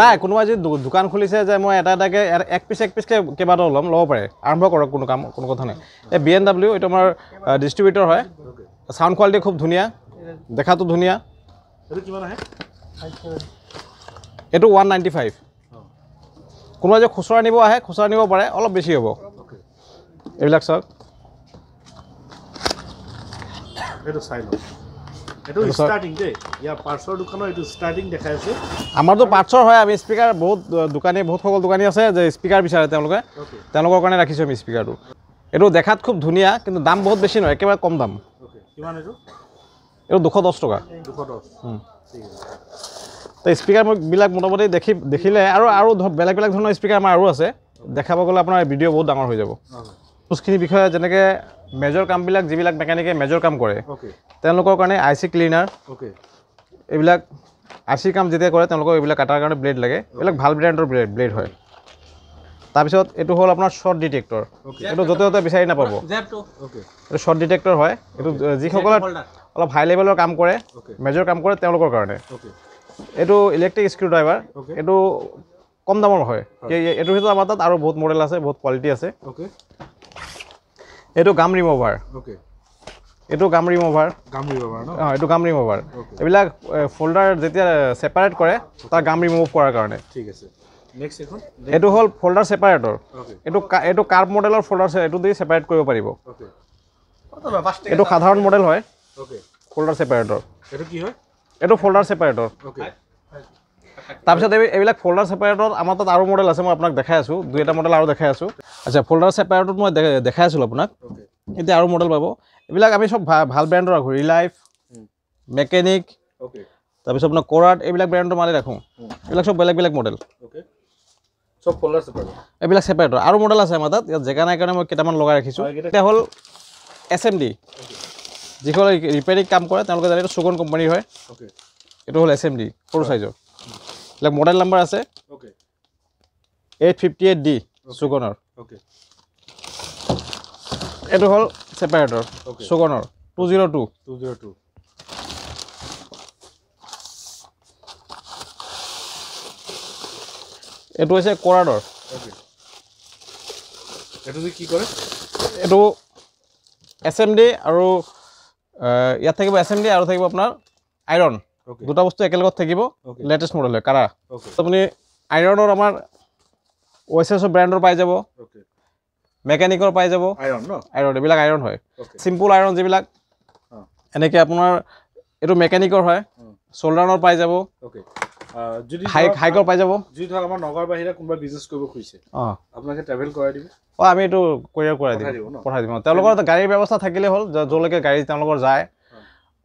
নাই কোনোবা যদি দোকান খুলিছে যে মই এটা এটাকৈ এক পিচ এক পিচকৈ কেইবাটাও ল'ম ল'ব পাৰে আৰম্ভ কৰক কোনো কাম কোনো কথা নাই এই বি এন ডাব্লিউ এইটো আমাৰ ডিষ্ট্ৰিবিউটৰ হয় চাউণ্ড কোৱালিটি খুব ধুনীয়া দেখাটো ধুনীয়া এইটো ওৱান নাইণ্টি ফাইভ কোনোবা যদি খুচুৰা নিব আহে খুচুৰা নিব পাৰে অলপ বেছি হ'ব এইবিলাক চাওক আমাৰতো পাৰ্টছৰ হয় আমি স্পীকাৰ বহুত দোকানী বহুত সকলো দোকানী আছে যে স্পীকাৰ বিচাৰে তেওঁলোকে তেওঁলোকৰ কাৰণে ৰাখিছোঁ আমি স্পীকাৰটো এইটো দেখাত খুব ধুনীয়া কিন্তু দাম বহুত বেছি নহয় একেবাৰে কম দাম কিমান এইটো দুশ দহ টকা তো স্পীকাৰবিলাক মোটামুটি দেখি দেখিলে আৰু আৰু বেলেগ বেলেগ ধৰণৰ স্পীকাৰ আমাৰ আৰু আছে দেখাব গ'লে আপোনাৰ ভিডিঅ' বহুত ডাঙৰ হৈ যাব খোজখিনিৰ বিষয়ে যেনেকৈ মেজৰ কামবিলাক যিবিলাক মেকানিকে মেজৰ কাম কৰে তেওঁলোকৰ কাৰণে আই চি ক্লিনাৰ এইবিলাক আই চি কাম যেতিয়া কৰে তেওঁলোকক এইবিলাক কাটাৰ কাৰণে ব্লেড লাগে এইবিলাক ভাল ব্ৰেণ্ডৰ ব্লেড ব্লেড হয় তাৰপিছত এইটো হ'ল আপোনাৰ শ্বৰ্ট ডিটেক্টৰ এইটো য'তে ত'তে বিচাৰি নাপাব এইটো শ্বৰ্ট ডিটেক্টৰ হয় এইটো যিসকলে অলপ হাই লেভেলৰ কাম কৰে মেজৰ কাম কৰে তেওঁলোকৰ কাৰণে এইটো ইলেক্ট্ৰিক স্ক্ৰু ড্ৰাইভাৰ এইটো কম দামৰ হয় এইটো সেইটো আমাৰ তাত আৰু বহুত মডেল আছে বহুত কোৱালিটি আছে এইটো গাম ৰিমভাৰ এইটো গাম ৰিমভাৰ অঁ এইটো গাম ৰিমভাৰ এইবিলাক ফল্ডাৰ যেতিয়া চেপাৰেট কৰে তাৰ গাম ৰিমভ কৰাৰ কাৰণে ঠিক আছে এইটো হ'ল ফল্ডাৰ চেপাৰেটৰ এইটো এইটো কাৰ্ব মডেলৰ ফল্ডাৰ এইটো দি চেপাৰেট কৰিব পাৰিব এইটো সাধাৰণ মডেল হয় ফল্ডাৰ ছেপাৰেটৰ তাৰপিছত এইবিলাক ফল্ডাৰ ছেপাৰেটৰ আমাৰ তাত আৰু মডেল আছে মই আপোনাক দেখাই আছোঁ দুই এটা মডেল আৰু দেখাই আছোঁ আচ্ছা ফল্ডাৰ ছেপাৰেটত মই দেখাই আছিলোঁ আপোনাক এতিয়া আৰু মডেল পাব এইবিলাক আমি চব ভাল ব্ৰেণ্ডৰ ৰাখোঁ ৰিলাইফ মেকেনিক তাৰপিছত আপোনাৰ কৰাট এইবিলাক ব্ৰেণ্ডৰ মানে ৰাখোঁ এইবিলাক চব বেলেগ বেলেগ মডেল এইবিলাক ছেপাৰেটৰ আৰু মডেল আছে আমাৰ তাত ইয়াত জেগা নাই কাৰণে মই কেইটামান লগাই ৰাখিছোঁ এতিয়া হ'ল এছ এম ডি যিসকলে ৰিপেয়াৰিং কাম কৰে তেওঁলোকে জানে এইটো চুগন কোম্পানীৰ হয় এইটো হ'ল এছ এম ডি সৰু চাইজৰ এইবিলাক মডেল নাম্বাৰ আছে এইট ফিফটি এইট ডি চুগনৰ এইটো হ'ল চেপাৰেটৰ চুগনৰ two zero' two two zero' two এইটো হৈছে কৰাডৰ এইটো যে কি কৰে এইটো এছ এম ডি আৰু ইয়াত থাকিব এসেম্বলি আৰু থাকিব আপোনাৰ আইৰণ দুটা বস্তু একেলগত থাকিব লেটেস্ট মডেল আইৰণৰ আমাৰ অ' এছ এছ ব্ৰেণ্ডৰ পাই যাব মেকানিকৰ পাই যাব আইৰন আইৰণ এইবিলাক আইৰণ হয় চিম্পুল আইৰণ যিবিলাক ah। এনেকৈ আপোনাৰ এইটো মেকানিকৰ হয় সোল্ডাৰনেৰ ah। পাই যাব যদি হাইকৰ পাই যাব যদি ধৰক আমাৰ নগৰ বাহিৰে কোনোবাই বিজনেছ কৰিব খুজিছে অঁ আপোনালোকে ট্ৰেভেল কৰাই দিব অঁ আমি এইটো কৰিয়াৰ কৰাই দিম পঠাই দিম তেওঁলোকৰ গাড়ীৰ ব্যৱস্থা থাকিলে হ'ল যলৈকে গাড়ী তেওঁলোকৰ যায়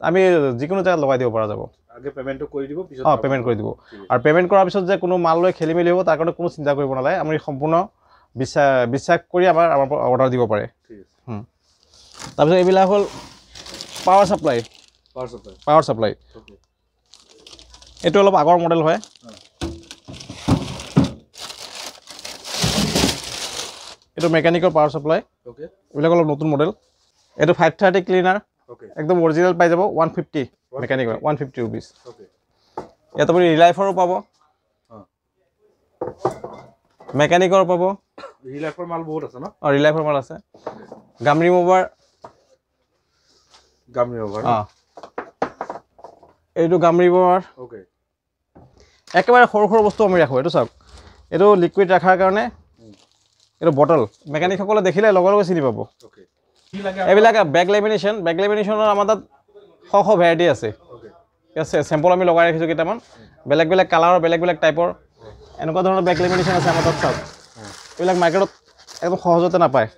আমি যিকোনো জেগাত লগাই দিব পৰা যাব অঁ পে'মেণ্ট কৰি দিব আৰু পে'মেণ্ট কৰাৰ পিছত যে কোনো মাল লৈ খেলি মেলি হ'ব তাৰ কাৰণে কোনো চিন্তা কৰিব নালাগে আমি সম্পূৰ্ণ বিশ্বাস বিশ্বাস কৰি আমাৰ আমাৰ অৰ্ডাৰ দিব পাৰে তাৰপিছত এইবিলাক হ'ল power supply power supply power supply এইটো অলপ আগৰ মডেল হয় এইটো মেকানিকৰ পাৱাৰ চাপ্লাই এইবিলাক অলপ নতুন মডেল এইটো ফাইভ থাৰ্টি ক্লিনাৰ একদম অৰিজিনেল পাই যাব one fifty mechanic one fifty rupees ইয়াত আপুনি ৰিলাইফৰো পাব মেকানিকৰ পাব ৰিলাইফৰ মাল বহুত আছে ন অঁ ৰিলাইফৰ মাল আছে গামৰি ৰিমভাৰ গাম ৰিমভাৰ অঁ এইটো গামৰি ৰিমভাৰ একেবাৰে সৰু সৰু বস্তু আমি ৰাখোঁ এইটো চাওক এইটো লিকুইড ৰাখাৰ কাৰণে এইটো বটল মেকানিকসকলে দেখিলে লগে লগে চিনি পাব এইবিলাক বেক লেমিনেশ্যন বেগ লেমিনেশ্যনৰ আমাৰ তাত শ শ ভেৰাইটি আছে চেম্পল আমি লগাই ৰাখিছোঁ কেইটামান বেলেগ বেলেগ কালাৰৰ বেলেগ বেলেগ টাইপৰ এনেকুৱা ধৰণৰ বেগ লেমিনেশ্যন আছে আমাৰ তাত চাওক এইবিলাক মাৰ্কেটত একদম সহজতে নাপায়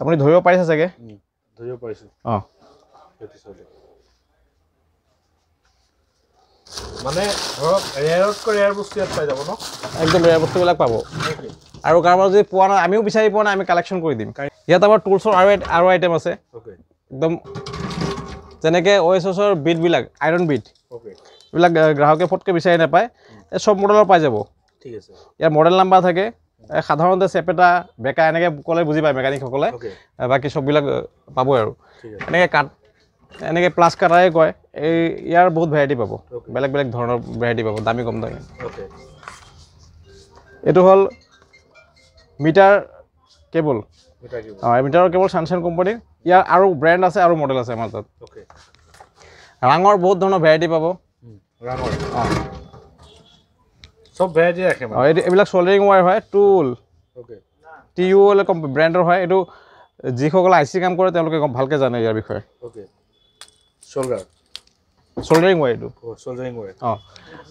আপুনি ধৰিব পাৰিছে চাগে অঁ মানে ধৰক ৰেয়াৰতকৈ ৰেয়াৰ বস্তু ইয়াত আৰু কাৰোবাৰ নাই দিম ইয়াত একদম যেনেকৈ অ' এছ এছৰ বিটবিলাক আইৰণ বিট এইবিলাক গ্ৰাহকে ফটকৈ বিচাৰি নাপায় চব মডেলৰ পাই যাব ঠিক আছে ইয়াৰ মডেল নাম্বাৰ থাকে সাধাৰণতে চেপেটা বেকা এনেকৈ ক'লে বুজি পায় মেকানিকসকলে বাকী চববিলাক পাবই আৰু এনেকৈ কাট এনেকে প্লাস কাটাই কয় এই ইয়াৰ বহুত ভেৰাইটি পাব বেলেগ বেলেগ ধৰণৰ ভেৰাইটি পাব দামি কম দামি এইটো হল মিটাৰ কেবল অঁ মিটাৰৰ কেবল সানশাইন কোম্পানীৰ ইয়াৰ আৰু ব্ৰেণ্ড আছে আৰু মডেল আছে আমাৰ তাত ৰাঙৰ বহুত ধৰনেৰ ভ্যাৰাইটি পাবো সব ভ্যাৰাইটি এইবিল সোল্ডাৰিং ওয়াৰ হয় টুল টিউ ব্ৰেণ্ডৰ হয় এইটো যিসকলে আই চি কাম কৰে তেওঁলোকে ভালকৈ জানে ইয়াৰ বিষয়ে চলৰাৰ চলৰিং ৱাইৰ এইটো চলৰিং ৱাইৰ অঁ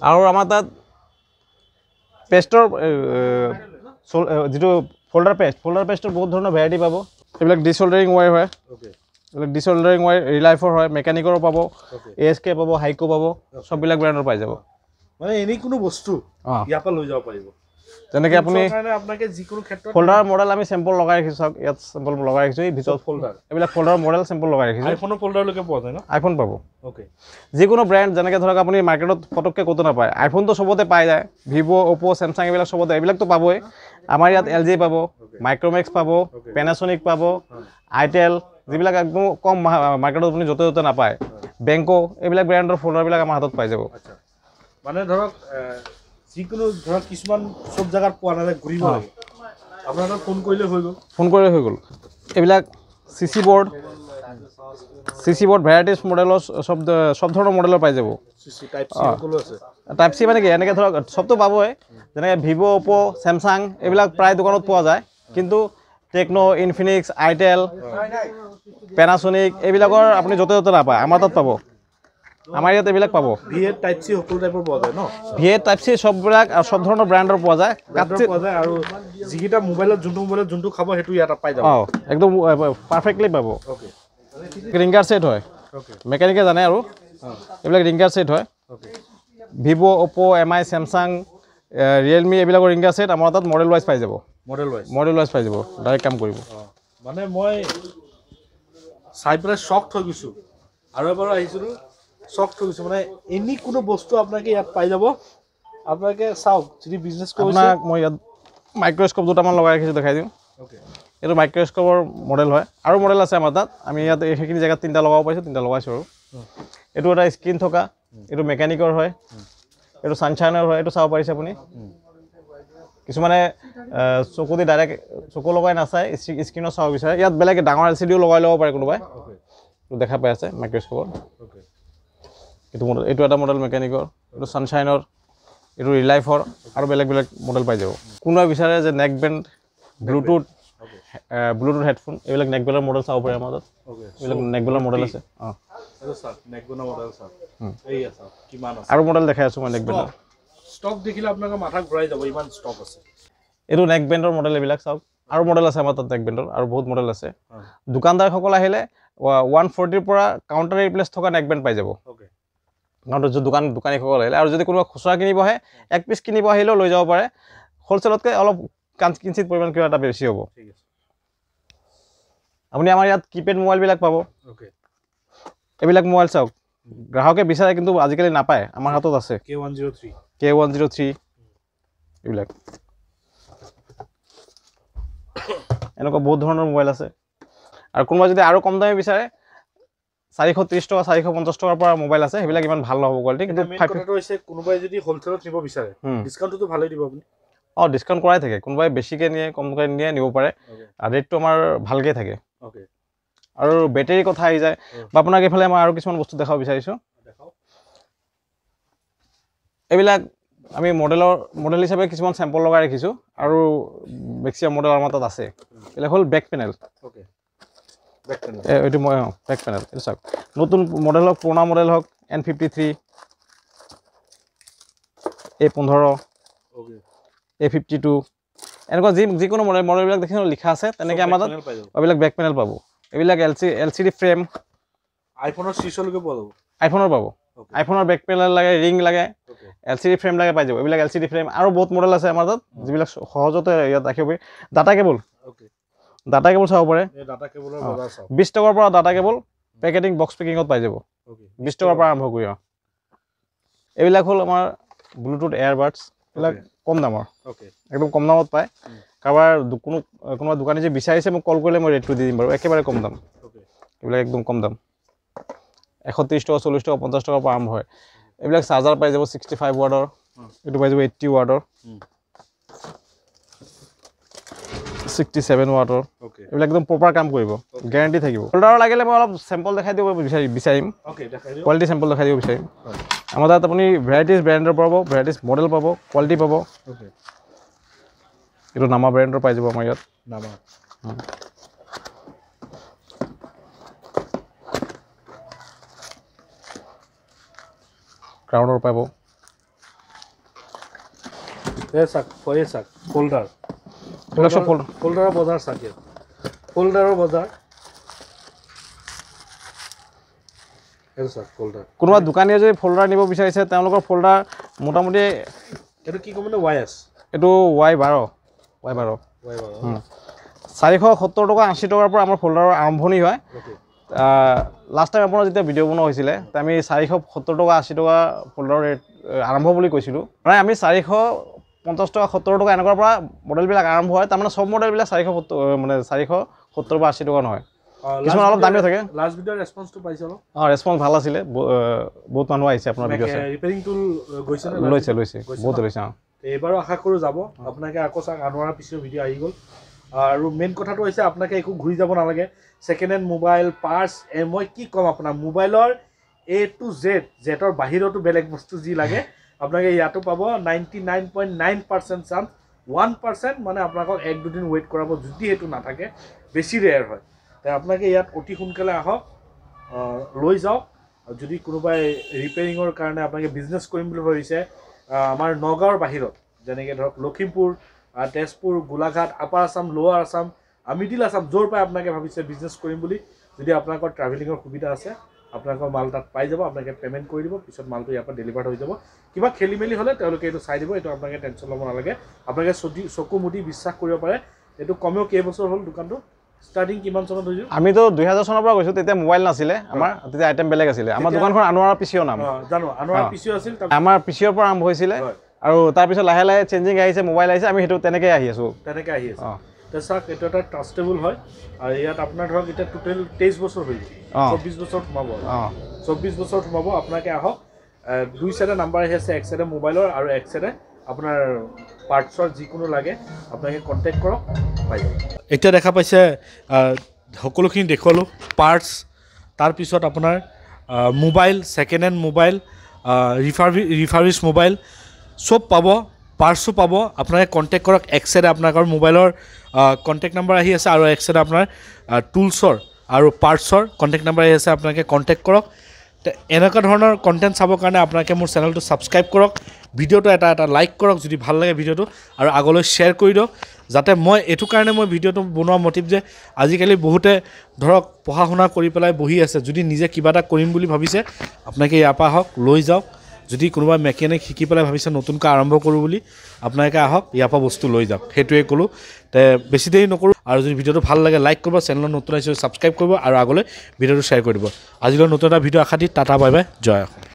আৰু আমাৰ তাত পেষ্টৰ চল যিটো ফল্ডাৰ পেষ্ট ফল্ডাৰ পেষ্টৰ বহুত ধৰণৰ ভেৰাইটি পাব এইবিলাক ডিচল্ডাৰিং ৱাইৰ হয় এইবিলাক ডিচল্ডাৰিং ৱাইৰ ৰিলাইফৰ হয় মেকানিকৰো পাব এ এছ কে পাব হাইকো পাব চববিলাক ব্ৰেণ্ডৰ পাই যাব মানে এনেই কোনো বস্তু ইয়াৰ পৰা লৈ যাব পাৰিব যেনেকে আপুনি ফল্ডাৰ মডেল আমি চেম্পল লগাই ৰাখিছো ইয়াত চেম্পল লগাই ৰাখিছো ভিতৰত ফল্ডাৰ এইবিলাক ফল্ডাৰ মডেল চেম্পল লগাই ৰাখিছো আইফোনৰ ফল্ডাৰলৈকে পোৱা যায় ন আইফোন পাব অ'কে যিকোনো ব্ৰেণ্ড যেনেকে ধৰক আপুনি মাৰ্কেটত পটককে ক'তো নাপায় আইফোনটো চবতে পাই যায় ভিভ' অপ' চেমচাং এইবিলাক চবতে এইবিলাকতো পাবই আমাৰ ইয়াত এল জি পাব মাইক্ৰমেক্স পাব পেনাছনিক পাব আইটেল যিবিলাক একদম কম মাৰ্কেটত আপুনি য'তে য'তে নাপায় বেংকো এইবিলাক ব্ৰেণ্ডৰ ফল্ডাৰবিলাক আমাৰ হাতত পাই যাব মানে ধৰক যিকোনো ধৰক কিছুমান চব জেগাত পোৱা নাযায় ঘূৰিব লাগে আপোনাক ফোন কৰিলে হৈ গ'ল ফোন কৰিলে হৈ গ'ল এইবিলাক C C board C C board varieties মডেলৰ চব চব ধৰণৰ মডেলৰ পাই যাব টাইপ চি মানে কি এনেকৈ ধৰক চবটো পাবই যেনেকৈ ভিভ' অপ' চেমচাং এইবিলাক প্ৰায় দোকানত পোৱা যায় কিন্তু টেকন' ইনফিনিক্স আইটেল পেনাছনিক এইবিলাকৰ আপুনি য'তে য'তে নাপায় আমাৰ তাত পাব আমাৰ ইয়াত এইবিলাক পাব ভি এ টাইপ চি চববিলাক চব ধৰণৰ ব্ৰেণ্ডৰ পোৱা যায় আৰু যিকেইটা মোবাইলত যোনটো মোবাইলত যোনটো খাব সেইটো ইয়াত পাই যাব একদম পাৰফেক্টলি পাব ৰিংগাৰ ছেট হয় মেকানিকে জানে আৰু এইবিলাক ৰিংগাৰ ছেট হয় okay Oppo' M I Samsung Realme এইবিলাকৰ ৰিংগাৰ ছেট আমাৰ তাত মডেল ৱাইজ পাই যাব মডেল ৱাইজ মডেল ৱাইজ পাই যাব ডাইৰেক্ট কাম কৰিব মানে মই চাই পেলাই শ্বক হৈ গৈছোঁ আৰু এবাৰ আহিছিলোঁ চখ কৰিছোঁ মানে এনি কোনো বস্তু আপোনালোকে ইয়াত পাই যাব আপোনালোকে চাওক যদি বিজনেছ কৰিছে আপোনাক মই ইয়াত মাইক্ৰস্কোপ দুটামান লগাই ৰাখিছোঁ দেখাই দিওঁ এইটো মাইক্ৰস্কোপৰ মডেল হয় আৰু মডেল আছে আমাৰ তাত আমি ইয়াত সেইখিনি জেগাত তিনিটা লগাব পাৰিছোঁ তিনিটা লগাইছোঁ আৰু এইটো এটা স্ক্ৰীণ থকা এইটো মেকানিকৰ হয় এইটো ছানশ্বাইনৰ হয় এইটো চাব পাৰিছে আপুনি কিছুমানে চকু দি ডাইৰেক্ট চকু লগাই নাচায় স্ক্ৰীণত চাব বিচাৰে ইয়াত বেলেগ ডাঙৰ এল চি ডিও লগাই ল'ব পাৰে কোনোবাই দেখা পাই আছে মাইক্ৰস্কোপৰ এইটো মডেল এইটো এটা মডেল মেকানিকৰ এইটো ছানশ্বাইনৰ এইটো ৰিলাইফৰ আৰু বেলেগ বেলেগ মডেল পাই যাব কোনোবাই বিচাৰে যে neck band Bluetooth Bluetooth headphone এইবিলাক নেক বেলৰ মডেল চাব পাৰে আমাৰ এইবিলাক নেক বেলৰ মডেল আছে আৰু মডেল দেখাই আছোঁ মই নেক বেণ্ডৰ ষ্টক দেখিলে আপোনালোকে মাথা ঘূৰাই যাব ইমান ষ্টক আছে এইটো নেক বেণ্ডৰ মডেল এইবিলাক চাওক আৰু মডেল আছে আমাৰ তাত নেক বেণ্ডৰ আৰু বহুত মডেল আছে দোকানদাৰসকল আহিলে ওৱান ফৰ্টিৰ পৰা কাউণ্টাৰ ৰিপ্লেচ থকা নেক বেণ্ড পাই যাব গাঁৱত দোকান দোকানীসকল আহিলে আৰু যদি কোনোবা খুচুৰা কিনিব আহে এক পিচ কিনিব আহিলেও লৈ যাব পাৰে হ'লচেলতকৈ অলপ কিঞ্চিত পৰিমাণ কিবা এটা বেছি হ'ব আপুনি আমাৰ ইয়াত কিপেড মোবাইলবিলাক পাব এইবিলাক মোবাইল চাওক গ্ৰাহকে বিচাৰে কিন্তু আজিকালি নাপায় আমাৰ হাতত আছে K one zero' three K one zero' three এইবিলাক এনেকুৱা বহুত ধৰণৰ মোবাইল আছে আৰু কোনোবা যদি আৰু কম দামী বিচাৰে চাৰিশ ত্ৰিশ টকা চাৰিশ পঞ্চাছ টকাৰ পৰা মোবাইল আছে সেইবিলাক ইমান ভাল নহ'ব কোৱালিটি কিন্তু কোনোবাই যদি হ'লচেলত নিব বিচাৰে ডিছকাউণ্টটো ভালেই দিব আপুনি অঁ ডিছকাউণ্ট কৰাই থাকে কোনোবাই বেছিকৈ নিয়ে কমকৈ নিয়ে নিব পাৰে আৰু ৰেটটো আমাৰ ভালকৈ থাকে আৰু বেটেৰী কথা আহি যায় বা আপোনাক এইফালে মই আৰু কিছুমান বস্তু দেখাব বিচাৰিছোঁ এইবিলাক আমি মডেলৰ মডেল হিচাপে কিছুমান চেম্পল লগাই ৰাখিছোঁ আৰু মেক্সিমাম মডেল আমাৰ তাত আছে এইবিলাক হ'ল বেক পেনেল এইটো মই অঁ বেক পেনেল এইটো চাওক নতুন মডেল হওক পুৰণা মডেল হওক এন ফিফটি থ্ৰী এ পোন্ধৰ এ ফিফটি টু এনেকুৱা যি যিকোনো মডেল মডেলবিলাক দেখিছোঁ লিখা আছে তেনেকৈ আমাৰ তাত এইবিলাক বেক পেনেল পাব এইবিলাক L C L C D frame আইফোনৰ চুইচলৈকে পোৱা যাব আইফোনৰ পাব আইফোনৰ বেক পেনেল লাগে ৰিং লাগে এল চি ডি ফ্ৰেম লাগে পাই যাব এইবিলাক এল চি ডি ফ্ৰেম আৰু বহুত মডেল আছে আমাৰ তাত mm. যিবিলাক সহজতে ইয়াত ৰাখিব ডাটা কেবুল ডাটা কেবল চাব পাৰে ডাটা পাৰে বিশ টকাৰ পৰা data cable packeting box packing পাই যাব বিশ টাকাৰ পৰ আৰম্ভ কৰি এইবিল হল আমাৰ ব্লুটুথ এয়াৰবাডস এবিল কম দামৰ একদম কম দামত পায় কাৰবাৰ কোনো কোনো দোকানে যে বিচাৰিছে মোক কল কৰিলে মই ৰেটটো দি দিম বাৰু একেবাৰে কম দাম এইবিল একদম কম দাম এশ ত্ৰিশ টাকা চল্লিশ টাকা পঞ্চাশ টাকাৰ পৰ আৰম্ভ হয় এইবিল চাৰ্জাৰ পাই যাব সিক্সটি ফাইভ ওয়াৰ্ডৰ এই পাই যাব এইটটি ওয়াৰ্ডৰ ছিক্সটি ছেভেন ৱাটৰ এইবিলাক একদম প্ৰপাৰ কাম কৰিব গেৰাণ্টি থাকিব ফল্ডাৰ লাগিলে মই অলপ চেম্পল দেখাই দিব বিচাৰিম কোৱালিটি চেম্পল দেখাই দিব বিচাৰিম আমাৰ তাত আপুনি ভেৰাইটিজ ব্ৰেণ্ডৰ পাব ভেৰাইটিজ মডেল পাব কোৱালিটি পাব এইটো নামা ব্ৰেণ্ডৰ পাই যাব আমাৰ ইয়াত ক্ৰাউনৰ পাব চাক কোনোবা দোকানীয়ে যদি ফোল্ডাৰ নিব বিচাৰিছে তেওঁলোকৰ ফোল্ডাৰ মোটামুটি এইটো কি ক'ম ৱাই এছ এইটো ৱাই বাৰ ৱাই বাৰ চাৰিশ সত্তৰ টকা আশী টকাৰ পৰা আমাৰ ফোল্ডাৰৰ আৰম্ভণি হয় লাষ্ট টাইম আপোনাৰ যেতিয়া ভিডিঅ' বনোৱা হৈছিলে আমি চাৰিশ সত্তৰ টকা আশী টকা ফোল্ডাৰৰ ৰেট আৰম্ভ বুলি কৈছিলোঁ প্ৰায় আমি চাৰিশ পঞ্চাছ টকা সত্তৰ টকা এনেকুৱাৰ পৰা মডেলবিলাক আৰম্ভ হয় তাৰমানে চব মডেলবিলাক চাৰিশ সত্তৰ মানে চাৰিশ সত্তৰ বা আশী টকা নহয় কিছুমান অলপ দামী থাকে অঁ ৰেচপঞ্চ ভাল আছিলে বহুত মানুহ আহিছে আপোনাৰ লৈছে লৈছে বহুত লৈছে অঁ এইবাৰো আশা কৰোঁ যাব আপোনালোকে আকৌ চাওক আনোৱাৰ পিছত ভিডিঅ' আহি গ'ল আৰু মেইন কথাটো হৈছে আপোনালোকে একো ঘূৰি যাব নালাগে ছেকেণ্ড হেণ্ড মোবাইল পাৰ্চ মই কি ক'ম আপোনাৰ মোবাইলৰ এ টু জেড জেটৰ বাহিৰতো বেলেগ বস্তু যি লাগে আপোনালোকে ইয়াতো পাব ninety nine point nine percent percent চাম ওৱান মানে আপোনালোকক এক দুদিন ৱেইট কৰাব যদি সেইটো নাথাকে বেছি ৰেয়াৰ হয় তাই আপনাকে ইয়াত অতি সোনকালে আহক লৈ যাওক যদি কোনোবাই ৰিপেয়াৰিঙৰ কাৰণে আপোনালোকে বিজনেছ কৰিম বুলি ভাবিছে আমাৰ নগাঁৱৰ বাহিৰত যেনেকৈ ধৰক Lakhimpur Tezpur Golaghat upper Assam lower Assam middle Assam য'ৰ পৰাই আপোনালোকে ভাবিছে বিজনেছ কৰিম বুলি যদি আপোনালোকৰ ট্ৰেভেলিঙৰ সুবিধা আছে আপোনালোকৰ মাল তাত পাই যাব আপোনালোকে পে'মেণ্ট কৰি দিব পিছত মালটো ইয়াৰ পৰা ডেলিভাৰ্ড হৈ যাব কিবা খেলি মেলি হ'লে তেওঁলোকে এইটো চাই দিব এইটো আপোনালোকে টেনশ্যন ল'ব নালাগে আপোনালোকে চদি চকু মুদি বিশ্বাস কৰিব পাৰে এইটো কমেও কেইবছৰ হ'ল দোকানটো ষ্টাৰ্টিং কিমান চনত হৈছোঁ আমিতো দুহেজাৰ চনৰ পৰা গৈছোঁ তেতিয়া মোবাইল নাছিলে আমাৰ তেতিয়া আইটেম বেলেগ আছিলে আমাৰ দোকানখন আনোৱাৰ পিচিঅ' নাম জানো আনোৱাৰ পিচিঅ' আছিল আমাৰ পিচিঅ'ৰ পৰা আৰম্ভ হৈছিলে আৰু তাৰপিছত লাহে লাহে চেঞ্জিং আহিছে মোবাইল আহিছে আমি সেইটো তেনেকৈ আহি আছোঁ তেনেকৈ আহি আছোঁ চাক এইটো এটা ট্ৰাষ্টেবল হয় আৰু ইয়াত আপোনাৰ ধৰক এতিয়া টোটেল তেইছ বছৰ হৈ গ'ল চৌব্বিছ বছৰত সোমাব চৌব্বিছ বছৰত সোমাব আপোনালোকে আহক দুই নাম্বাৰ আহি আছে এক ছাইডে মোবাইলৰ আৰু এক ছাইডে আপোনাৰ পাৰ্টছৰ যিকোনো লাগে আপোনালোকে কণ্টেক্ট কৰক পাই এতিয়া দেখা পাইছে সকলোখিনি দেখুৱালোঁ পাৰ্টছ তাৰপিছত আপোনাৰ মোবাইল ছেকেণ্ড হেণ্ড মোবাইল ৰিফাৰ ৰিফাৰিচ মোবাইল চব পাব পাৰ্টছো পাব আপোনালোকে কণ্টেক্ট কৰক এক ছাইডে আপোনালোকৰ মোবাইলৰ কণ্টেক্ট নাম্বাৰ আহি আছে আৰু এক আপোনাৰ টুলছৰ আৰু পাৰ্টছৰ কণ্টেক্ট নাম্বাৰ আহি আছে আপোনালোকে কণ্টেক্ট কৰক এনেকুৱা ধৰণৰ কণ্টেণ্ট চাবৰ কাৰণে আপোনালোকে মোৰ চেনেলটো ছাবস্ক্ৰাইব কৰক ভিডিঅ'টো এটা এটা লাইক কৰক যদি ভাল লাগে ভিডিঅ'টো আৰু আগলৈ শ্বেয়াৰ কৰি দিয়ক যাতে মই এইটো কাৰণে মই ভিডিঅ'টো বনোৱা মটিভ যে আজিকালি বহুতে ধৰক পঢ়া শুনা কৰি পেলাই বহি আছে যদি নিজে কিবা এটা কৰিম বুলি ভাবিছে আপোনালোকে ইয়াৰ পৰা আহক লৈ যাওক যদি কোনোবা মেকেনিক শিকি পেলাই ভাবিছে নতুনকৈ আৰম্ভ কৰোঁ বুলি আপোনালোকে আহক ইয়াৰ পৰা বস্তু লৈ যাওক সেইটোৱে ক'লোঁ তে বেছি দেৰি নকৰোঁ আৰু যদি ভিডিঅ'টো ভাল লাগে লাইক কৰিব চেনেলত নতুন আহিছে ছাবস্ক্ৰাইব কৰিব আৰু আগলৈ ভিডিঅ'টো শ্বেয়াৰ কৰি দিব আজিলৈ নতুন এটা ভিডিঅ' আশা দি টাটা বাই বাই জয় আহক